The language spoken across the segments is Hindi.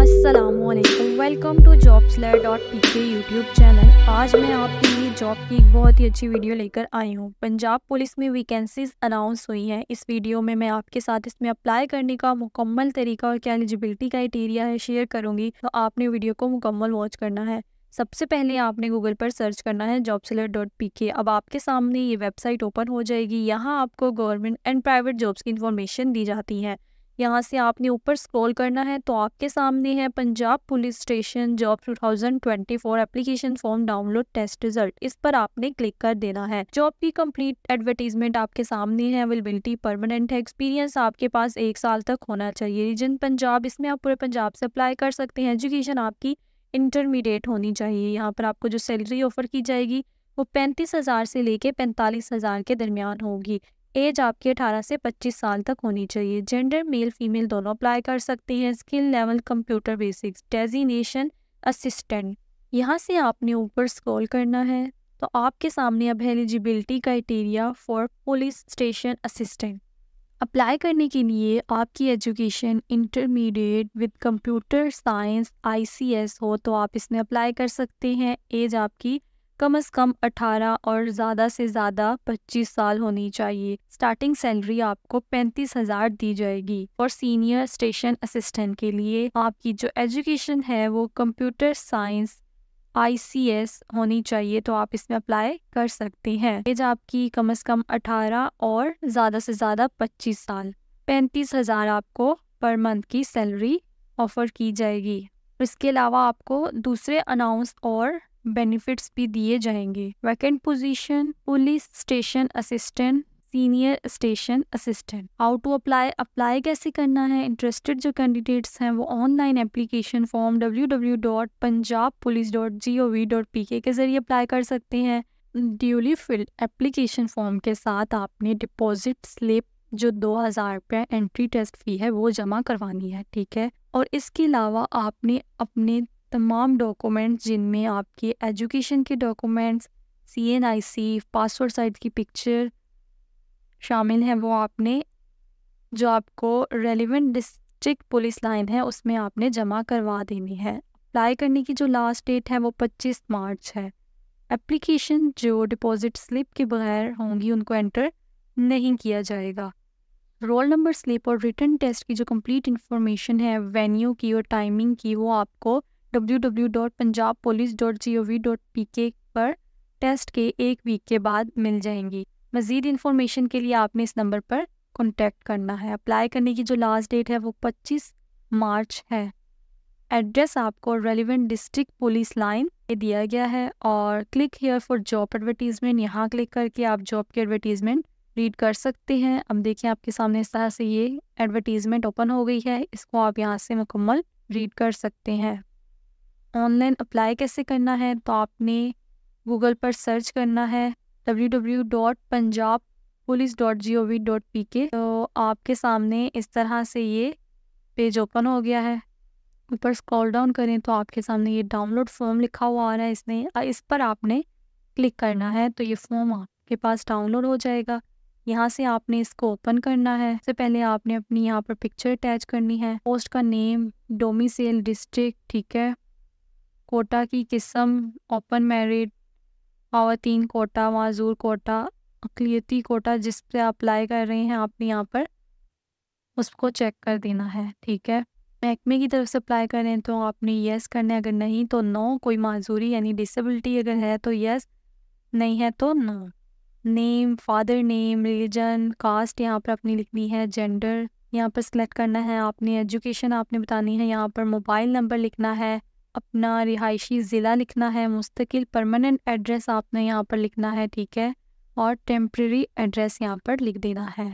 Aslam welcome to jobs let dot P K YouTube channel आज मैं आपके लिए जॉब की एक बहुत ही अच्छी वीडियो लेकर आई हूँ पंजाब पुलिस में वैकेंसीज अनाउंस हुई हैं इस वीडियो में मैं आपके साथ इसमें अप्लाई करने का मुकम्मल तरीका और क्या एलिजिबिलिटी क्राइटेरिया है शेयर करूँगी तो आपने वीडियो को मुकम्मल वॉच करना है सबसे पहले आपने गूगल पर सर्च करना है जॉब अलर्ट डॉट पी के अब आपके सामने ये वेबसाइट ओपन हो जाएगी यहाँ आपको गवर्नमेंट एंड प्राइवेट जॉब्स की इन्फॉर्मेशन दी जाती है यहाँ से आपने ऊपर स्क्रॉल करना है तो आपके सामने है Punjab police station job 2024 application form download test result इस पर आपने क्लिक कर देना है जॉब की कंप्लीट एडवर्टीजमेंट आपके सामने है अवेलेबिलिटी परमानेंट है एक्सपीरियंस आपके पास एक साल तक होना चाहिए रीजन पंजाब इसमें आप पूरे पंजाब से अप्लाई कर सकते हैं एजुकेशन आपकी इंटरमीडिएट होनी चाहिए यहाँ पर आपको जो सैलरी ऑफर की जाएगी वो पैंतीस हज़ार से लेके पैंतालीस हज़ार के दरमियान होगी एज आपकी 18 से 25 साल तक होनी चाहिए जेंडर मेल फीमेल दोनों अप्लाई कर सकते हैं skill level computer basics designation assistant यहाँ से आपने ऊपर स्क्रॉल करना है तो आपके सामने अब eligibility criteria for police station assistant apply करने के लिए आपकी education intermediate with computer science ICS हो तो आप इसमें अप्लाई कर सकते हैं एज आपकी कम से कम 18 और ज़्यादा से ज़्यादा 25 साल होनी चाहिए स्टार्टिंग सैलरी आपको पैंतीस हजार दी जाएगी और सीनियर स्टेशन असिस्टेंट के लिए आपकी जो एजुकेशन है वो कंप्यूटर साइंस आईसीएस होनी चाहिए तो आप इसमें अप्लाई कर सकते हैं एज आपकी कम से कम 18 और ज़्यादा से ज़्यादा 25 साल पैंतीस हज़ार आपको पर मंथ की सैलरी ऑफर की जाएगी इसके अलावा आपको दूसरे अनाउंस और बेनिफिट्स भी दिए जाएंगे vacant position police station assistant senior station assistant how to apply apply कैसे करना है इंटरेस्टेड जो कैंडिडेट्स हैं वो online application form W W dot Punjab police dot G O V dot P K जरिए अप्लाई कर सकते हैं ड्यूली फिल्ड एप्लीकेशन फॉर्म के साथ आपने डिपॉजिट स्लिप जो दो हज़ार रुपये एंट्री टेस्ट फी है वो जमा करवानी है ठीक है और इसके अलावा आपने अपने तमाम डॉक्यूमेंट्स जिनमें आपके एजुकेशन के documents C N I C passport size की पिक्चर शामिल हैं वो आपने जो आपको रेलिवेंट डिस्ट्रिक्ट पुलिस लाइन है उसमें आपने जमा करवा देनी है अप्लाई करने की जो लास्ट डेट है वो 25 मार्च है एप्लीकेशन जो डिपॉजिट स्लिप के बगैर होंगी उनको एंटर नहीं किया जाएगा रोल नंबर स्लिप और रिटर्न टेस्ट की जो कंप्लीट इन्फॉर्मेशन है वेन्यू की और टाइमिंग की वो आपको W W dot Punjab police dot G O V dot P K पर टेस्ट के एक वीक के बाद मिल जाएंगी मज़ीद इन्फॉर्मेशन के लिए आपने इस नंबर पर कॉन्टेक्ट करना है अप्लाई करने की जो लास्ट डेट है वो पच्चीस मार्च है एड्रेस आपको रेलिवेंट डिस्ट्रिक्ट पुलिस लाइन पे दिया गया है और click here for job advertisement यहाँ क्लिक करके आप जॉब की एडवर्टीज़मेंट रीड कर सकते हैं अब देखिए आपके सामने इस तरह से ये एडवर्टीज़मेंट ओपन हो गई है इसको आप यहाँ से मुकम्मल रीड कर सकते हैं ऑनलाइन अप्लाई कैसे करना है तो आपने गूगल पर सर्च करना है W W dot Punjab police dot G O V dot P K तो आपके सामने इस तरह से ये पेज ओपन हो गया है ऊपर स्क्रॉल डाउन करें तो आपके सामने ये डाउनलोड फॉर्म लिखा हुआ आ रहा है इसमें इस पर आपने क्लिक करना है तो ये फॉर्म आपके पास डाउनलोड हो जाएगा यहाँ से आपने इसको ओपन करना है सबसे पहले आपने अपनी यहाँ पर पिक्चर अटैच करनी है पोस्ट का नेम डोमिसेल डिस्ट्रिक्ट ठीक है कोटा की किस्म ओपन मेरिट खातन कोटा माजूर कोटा अकलीती कोटा जिस पे अप्लाई कर रहे हैं आपने यहाँ पर उसको चेक कर देना है ठीक है महकमे की तरफ से अप्लाई करें तो आपने येस करना है अगर नहीं तो नो कोई माजूरी यानी डिसेबिलिटी अगर है तो यस नहीं है तो no name father name religion caste यहाँ पर अपनी लिखनी है जेंडर यहाँ पर सिलेक्ट करना है आपने एजुकेशन आपने बतानी है यहाँ पर मोबाइल नंबर लिखना है अपना रिहायशी ज़िला लिखना है मुस्तकिल परमानेंट एड्रेस आपने यहाँ पर लिखना है ठीक है और टेम्प्रेरी एड्रेस यहाँ पर लिख देना है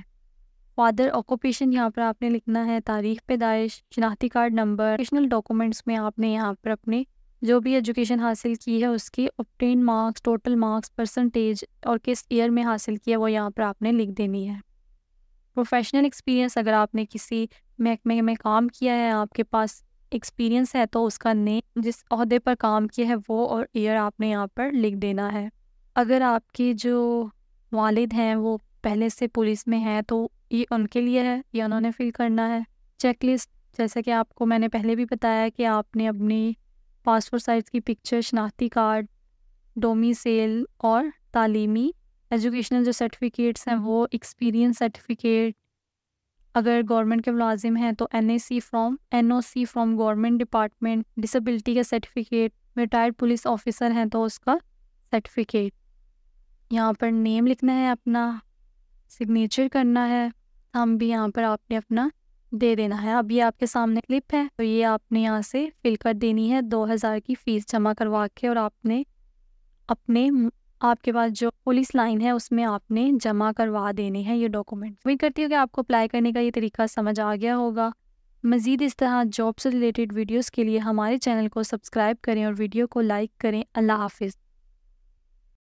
फादर ऑक्यूपेशन यहाँ पर आपने लिखना है तारीख पैदाइश शनाख्ती कार्ड नंबर एडिशनल डॉक्यूमेंट्स में आपने यहाँ पर अपने जो भी एजुकेशन हासिल की है उसकी obtained marks total marks percentage और किस ईयर में हासिल किया वो यहाँ पर आपने लिख देनी है प्रोफेशनल एक्सपीरियंस अगर आपने किसी महकमे में काम किया है आपके पास एक्सपीरियंस है तो उसका नेम जिस अहदे पर काम किया है वो और ईयर आपने यहाँ पर लिख देना है अगर आपके जो वालिद हैं वो पहले से पुलिस में हैं तो ये उनके लिए है या उन्होंने फिल करना है चेकलिस्ट जैसे कि आपको मैंने पहले भी बताया कि आपने अपनी पासपोर्ट साइज की पिक्चर शनाख्ती कार्ड डोमी सेल और तालीमी एजुकेशनल जो सर्टिफिकेट्स हैं हम्म। वो एक्सपीरियंस सर्टिफिकेट अगर गवर्नमेंट के मुलाजिम हैं तो N A C from N O C from government department disability का सर्टिफिकेट रिटायर्ड पुलिस ऑफिसर हैं तो उसका सर्टिफिकेट यहाँ पर नेम लिखना है अपना सिग्नेचर करना है हम भी यहाँ पर आपने अपना दे देना है अब ये आपके सामने क्लिप है तो ये आपने यहाँ से फिल कर देनी है दो हज़ार की फ़ीस जमा करवा के और आपने अपने आपके पास जो पुलिस लाइन है उसमें आपने जमा करवा देने हैं ये डॉक्यूमेंट उम्मीद करती हूँ कि आपको अप्लाई करने का ये तरीका समझ आ गया होगा मज़ीद इस तरह जॉब से रिलेटेड वीडियोज के लिए हमारे चैनल को सब्सक्राइब करें और वीडियो को लाइक करें अल्लाह हाफिज़